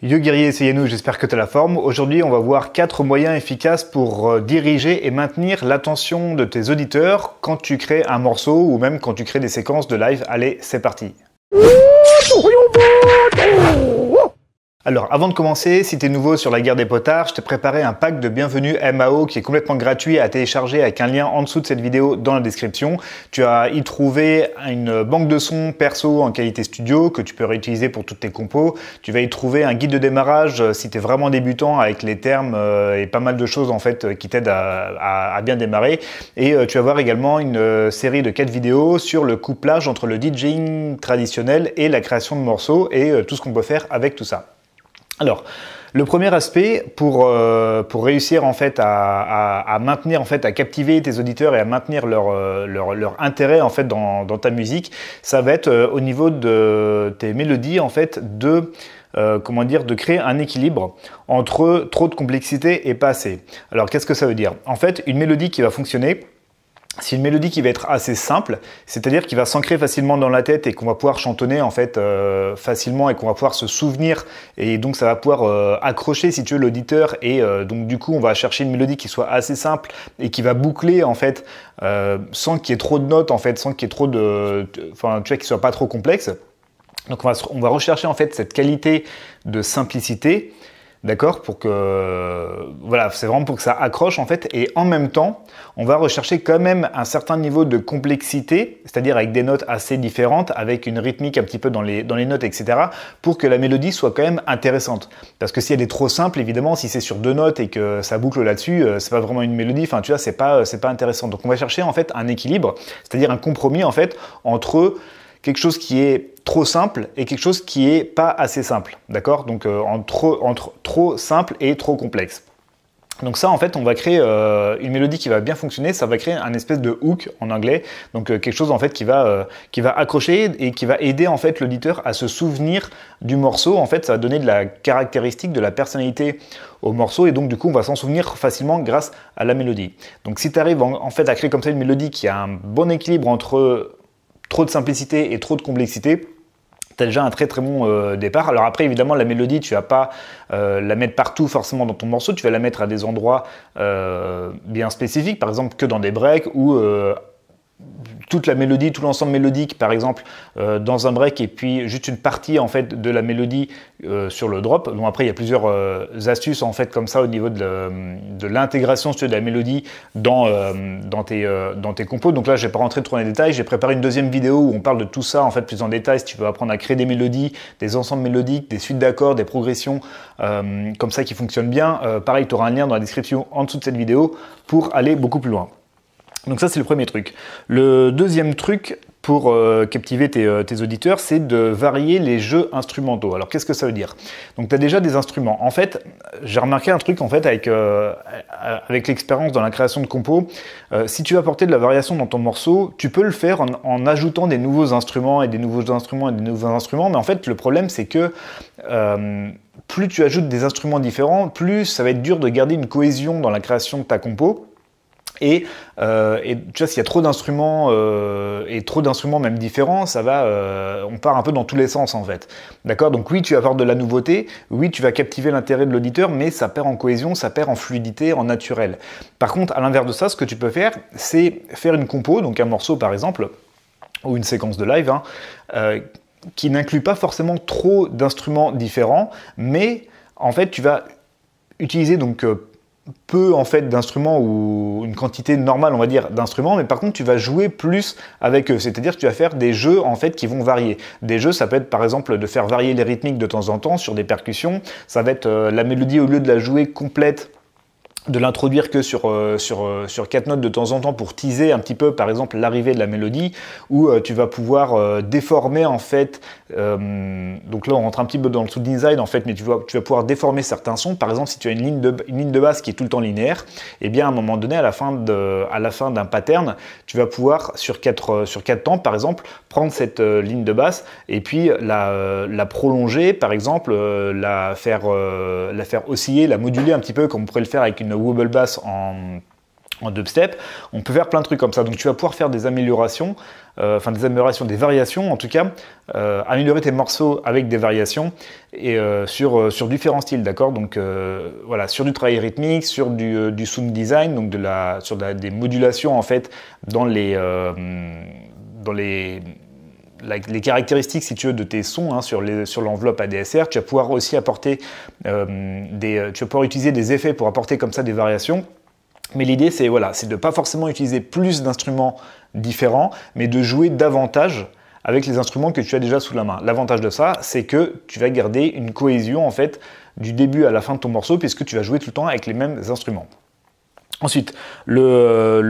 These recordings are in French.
Yo guerrier, essayez- nous j'espère que tu as la forme. Aujourd'hui, on va voir quatre moyens efficaces pour euh, diriger et maintenir l'attention de tes auditeurs quand tu crées un morceau ou même quand tu crées des séquences de live. Allez, c'est parti. Alors, avant de commencer, si tu es nouveau sur la guerre des potards, je t'ai préparé un pack de bienvenue MAO qui est complètement gratuit à télécharger avec un lien en dessous de cette vidéo dans la description. Tu as y trouvé une banque de sons perso en qualité studio que tu peux réutiliser pour toutes tes compos. Tu vas y trouver un guide de démarrage euh, si tu es vraiment débutant avec les termes euh, et pas mal de choses en fait euh, qui t'aident à, à, bien démarrer. Et tu vas voir également une série de quatre vidéos sur le couplage entre le DJing traditionnel et la création de morceaux et tout ce qu'on peut faire avec tout ça. Alors, le premier aspect pour, euh, réussir en fait à, maintenir en fait à captiver tes auditeurs et à maintenir leur, euh, intérêt en fait dans, ta musique, ça va être euh, au niveau de tes mélodies en fait de comment dire de créer un équilibre entre trop de complexité et pas assez. Alors qu'est-ce que ça veut dire En fait, une mélodie qui va fonctionner c'est une mélodie qui va être assez simple, c'est-à-dire qui va s'ancrer facilement dans la tête et qu'on va pouvoir chantonner en fait euh, facilement et qu'on va pouvoir se souvenir et donc ça va pouvoir euh, accrocher si tu veux l'auditeur et euh, donc du coup on va chercher une mélodie qui soit assez simple et qui va boucler en fait sans qu'il y ait trop de notes en fait, sans qu'il y ait trop de, enfin tu vois qui soit pas trop complexe. Donc on va, on va rechercher en fait cette qualité de simplicité D'accord Pour que. Voilà, c'est vraiment pour que ça accroche en fait. Et en même temps, on va rechercher quand même un certain niveau de complexité, c'est-à-dire avec des notes assez différentes, avec une rythmique un petit peu dans les, dans les notes, etc. pour que la mélodie soit quand même intéressante. Parce que si elle est trop simple, évidemment, si c'est sur deux notes et que ça boucle là-dessus, euh, c'est pas vraiment une mélodie, enfin tu vois, c'est pas, c'est pas intéressant. Donc on va chercher en fait un équilibre, c'est-à-dire un compromis en fait entre quelque chose qui est trop simple et quelque chose qui est pas assez simple. D'accord Donc euh, entre, trop simple et trop complexe. Donc ça, en fait, on va créer euh, une mélodie qui va bien fonctionner. Ça va créer un espèce de hook en anglais, donc euh, quelque chose en fait qui va qui va accrocher et qui va aider en fait l'auditeur à se souvenir du morceau. En fait, ça va donner de la caractéristique, de la personnalité au morceau et donc du coup, on va s'en souvenir facilement grâce à la mélodie. Donc si tu arrives en fait à créer comme ça une mélodie qui a un bon équilibre entre trop de simplicité et trop de complexité, déjà un très très bon euh, départ. Alors après, évidemment, la mélodie, tu vas pas euh, la mettre partout forcément dans ton morceau, tu vas la mettre à des endroits euh, bien spécifiques, par exemple que dans des breaks ou toute la mélodie, tout l'ensemble mélodique, par exemple, euh, dans un break, et puis juste une partie en fait de la mélodie euh, sur le drop. Bon, après, il y a plusieurs euh, astuces en fait comme ça au niveau de l'intégration de, la mélodie dans, tes, compos. Donc là, je n'ai pas rentré trop dans les détails. J'ai préparé une deuxième vidéo où on parle de tout ça en fait plus en détail. Si tu veux apprendre à créer des mélodies, des ensembles mélodiques, des suites d'accords, des progressions comme ça qui fonctionnent bien, pareil, tu auras un lien dans la description en dessous de cette vidéo pour aller beaucoup plus loin. Donc ça c'est le premier truc. Le deuxième truc pour euh, captiver euh, tes, auditeurs, c'est de varier les jeux instrumentaux. Alors qu'est-ce que ça veut dire Donc tu as déjà des instruments. En fait, j'ai remarqué un truc euh, avec, l'expérience dans la création de compos. si tu veux apporter de la variation dans ton morceau, tu peux le faire en, en, ajoutant des nouveaux instruments et des nouveaux instruments et des nouveaux instruments. Mais en fait, le problème c'est que plus tu ajoutes des instruments différents, plus ça va être dur de garder une cohésion dans la création de ta compo. Euh, et, tu vois, s'il y a trop d'instruments euh, et trop d'instruments même différents, ça va, euh, on part un peu dans tous les sens en fait. D'accord Donc oui, tu vas avoir de la nouveauté, oui, tu vas captiver l'intérêt de l'auditeur, mais ça perd en cohésion, ça perd en fluidité, en naturel. Par contre, à l'inverse de ça, ce que tu peux faire, c'est faire une compo, donc un morceau par exemple, ou une séquence de live, hein, qui n'inclut pas forcément trop d'instruments différents, mais en fait, tu vas utiliser donc peu en fait d'instruments ou une quantité normale on va dire d'instruments mais par contre tu vas jouer plus avec eux c'est à dire tu vas faire des jeux en fait qui vont varier des jeux ça peut être par exemple de faire varier les rythmiques de temps en temps sur des percussions ça va être euh, la mélodie au lieu de la jouer complète de l'introduire que sur, euh, sur, euh, sur quatre notes de temps en temps pour teaser un petit peu par exemple l'arrivée de la mélodie où euh, tu vas pouvoir déformer en fait donc là on rentre un petit peu dans le sound design en fait mais tu vas, tu vas pouvoir déformer certains sons par exemple si tu as une ligne de, une ligne de basse qui est tout le temps linéaire et eh bien à un moment donné à la fin à la fin d'un pattern tu vas pouvoir sur quatre, sur quatre temps par exemple prendre cette ligne de basse et puis la, la prolonger par exemple la faire la faire osciller la moduler un petit peu comme on pourrait le faire avec une wobble bass en, dubstep. On peut faire plein de trucs comme ça. Donc tu vas pouvoir faire des améliorations, euh, enfin des améliorations, des variations en tout cas, euh, améliorer tes morceaux avec des variations et euh, sur, sur différents styles, d'accord Donc voilà, sur du travail rythmique, sur du, sound design, donc de la, sur des modulations en fait dans les dans les les caractéristiques, si veux, de tes sons hein, sur l'enveloppe ADSR. Tu vas pouvoir aussi apporter euh, des, euh, tu utiliser des effets pour apporter comme ça des variations. Mais l'idée, c'est voilà, c'est de pas forcément utiliser plus d'instruments différents, mais de jouer davantage avec les instruments que tu as déjà sous la main. L'avantage de ça, c'est que tu vas garder une cohésion en fait du début à la fin de ton morceau, puisque tu vas jouer tout le temps avec les mêmes instruments. Ensuite,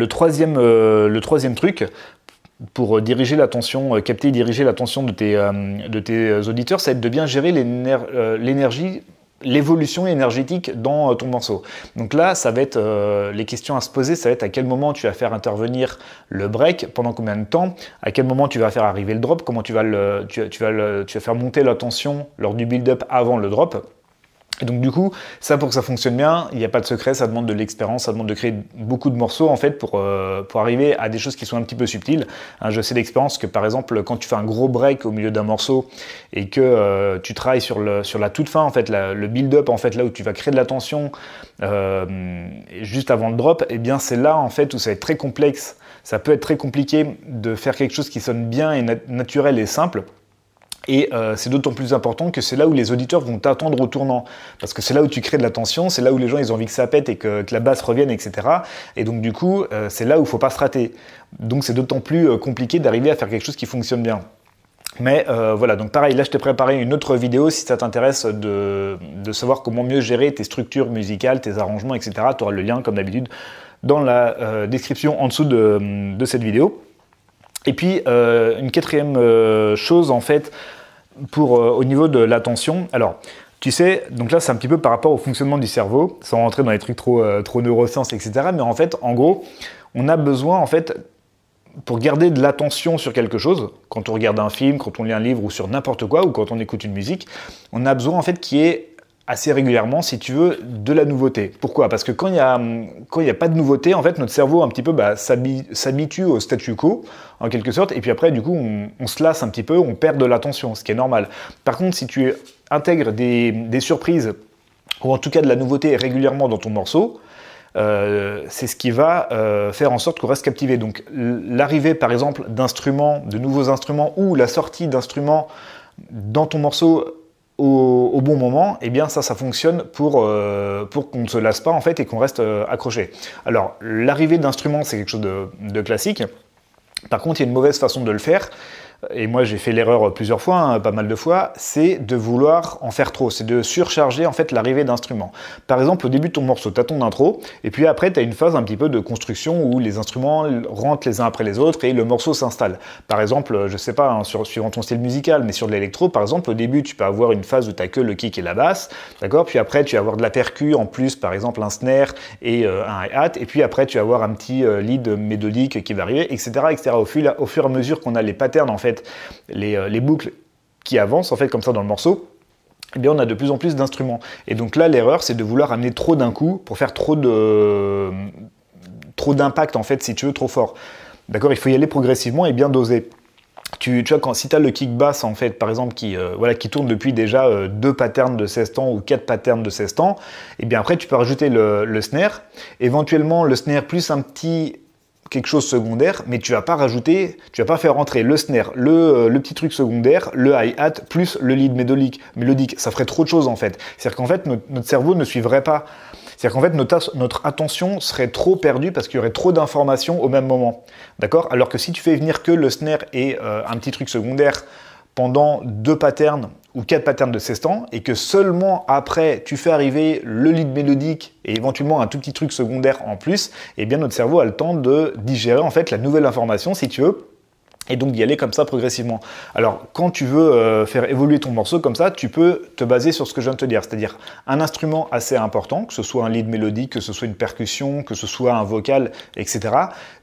troisième, euh, le troisième, truc pour euh, diriger l'attention, euh, capter et diriger l'attention de tes, euh, de tes auditeurs, ça va être de bien gérer l'énergie l'évolution énergétique dans ton morceau. Donc là, ça va être les questions à se poser, ça va être à quel moment tu vas faire intervenir le break, pendant combien de temps, à quel moment tu vas faire arriver le drop, comment tu vas, le, tu, vas, tu vas faire monter la tension lors du build-up avant le drop. Et donc du coup, ça pour que ça fonctionne bien, il n'y a pas de secret, ça demande de l'expérience, ça demande de créer beaucoup de morceaux en fait pour, euh, arriver à des choses qui sont un petit peu subtiles. Hein, je sais d'expérience que par exemple quand tu fais un gros break au milieu d'un morceau et que euh, tu travailles sur, la toute fin en fait, le build-up en fait là où tu vas créer de la tension euh, juste avant le drop, et eh bien c'est là en fait où ça va être très complexe, ça peut être très compliqué de faire quelque chose qui sonne bien et naturel et simple. Et euh, c'est d'autant plus important que c'est là où les auditeurs vont t'attendre au tournant. Parce que c'est là où tu crées de la tension, c'est là où les gens ils ont envie que ça pète et que, la basse revienne, etc. Et donc du coup, euh, c'est là où il ne faut pas se rater. Donc c'est d'autant plus euh, compliqué d'arriver à faire quelque chose qui fonctionne bien. Mais voilà, donc pareil, là je t'ai préparé une autre vidéo si ça t'intéresse de, savoir comment mieux gérer tes structures musicales, tes arrangements, etc. Tu auras le lien comme d'habitude dans la description en dessous de, cette vidéo. Et puis, une quatrième chose, en fait, pour, euh, au niveau de l'attention, alors, tu sais, donc là, c'est un petit peu par rapport au fonctionnement du cerveau, sans rentrer dans les trucs trop, euh, trop neurosciences, etc. Mais en fait, en gros, on a besoin, en fait, pour garder de l'attention sur quelque chose, quand on regarde un film, quand on lit un livre ou sur n'importe quoi, ou quand on écoute une musique, on a besoin en fait qu'il y ait assez régulièrement, si tu veux, de la nouveauté. Pourquoi Parce que quand il n'y a, a pas de nouveauté, en fait, notre cerveau un petit peu bah, s'habitue au statu quo, en quelque sorte, et puis après, du coup, on, se lasse un petit peu, on perd de l'attention, ce qui est normal. Par contre, si tu intègres des, surprises, ou en tout cas de la nouveauté régulièrement dans ton morceau, euh, c'est ce qui va euh, faire en sorte qu'on reste captivé. Donc l'arrivée par exemple d'instruments, de nouveaux instruments, ou la sortie d'instruments dans ton morceau au, bon moment, et eh bien ça, ça fonctionne euh, pour, qu'on ne se lasse pas en fait et qu'on reste euh, accroché. Alors l'arrivée d'instruments, c'est quelque chose de, classique. Par contre, il y a une mauvaise façon de le faire, et moi j'ai fait l'erreur plusieurs fois, hein, pas mal de fois, c'est de vouloir en faire trop, c'est de surcharger en fait l'arrivée d'instruments. Par exemple, au début de ton morceau, tu as ton intro, et puis après tu as une phase un petit peu de construction où les instruments rentrent les uns après les autres et le morceau s'installe. Par exemple, euh, je sais pas, hein, sur, suivant ton style musical, mais sur de l'électro, par exemple, au début tu peux avoir une phase où tu que le kick et la basse, d'accord Puis après tu vas avoir de la percu en plus, par exemple un snare et euh, un hi-hat, et puis après tu vas avoir un petit euh, lead mélodique qui va arriver, etc., etc. Au, au fur et à mesure qu'on a les patterns en fait euh, les, boucles qui avancent en fait comme ça dans le morceau, et eh bien, on a de plus en plus d'instruments. Et donc là, l'erreur, c'est de vouloir amener trop d'un coup pour faire trop de trop d'impact, en fait, si tu veux, trop fort. D'accord Il faut y aller progressivement et bien doser. Tu, vois, quand, si tu as le kick bass, en fait, par exemple, qui, euh, voilà, qui tourne depuis déjà euh, deux patterns de 16 temps ou quatre patterns de 16 temps, et eh bien après, tu peux rajouter le, le snare, éventuellement le snare plus un petit quelque chose secondaire, mais tu vas pas rajouter, tu vas pas faire rentrer le snare, le, euh, petit truc secondaire, le hi-hat, plus le lead mélodique, mélodique. Ça ferait trop de choses en fait. C'est-à-dire qu'en fait, notre, cerveau ne suivrait pas. C'est-à-dire qu'en fait, notre, attention serait trop perdue parce qu'il y aurait trop d'informations au même moment. D'accord Alors que si tu fais venir que le snare et euh, un petit truc secondaire pendant deux patterns ou quatre patterns de temps, et que seulement après tu fais arriver le lead mélodique et éventuellement un tout petit truc secondaire en plus, et eh bien notre cerveau a le temps de digérer en fait la nouvelle information si tu veux et donc d'y aller comme ça progressivement. Alors quand tu veux euh, faire évoluer ton morceau comme ça, tu peux te baser sur ce que je viens de te dire, c'est-à-dire un instrument assez important, que ce soit un lead mélodique, que ce soit une percussion, que ce soit un vocal, etc.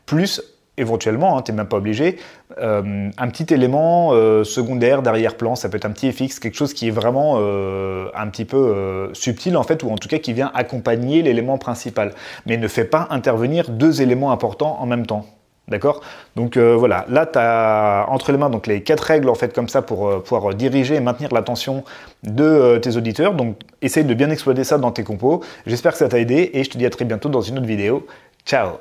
Plus éventuellement, hein, tu n'es même pas obligé, euh, un petit élément euh, secondaire, d'arrière-plan, ça peut être un petit FX, quelque chose qui est vraiment euh, un petit peu subtil en fait, ou en tout cas qui vient accompagner l'élément principal, mais ne fait pas intervenir deux éléments importants en même temps. D'accord Donc voilà, là tu as entre les mains donc, les quatre règles en fait comme ça pour pouvoir diriger et maintenir l'attention de tes auditeurs. Donc essaye de bien exploiter ça dans tes compos. J'espère que ça t'a aidé et je te dis à très bientôt dans une autre vidéo. Ciao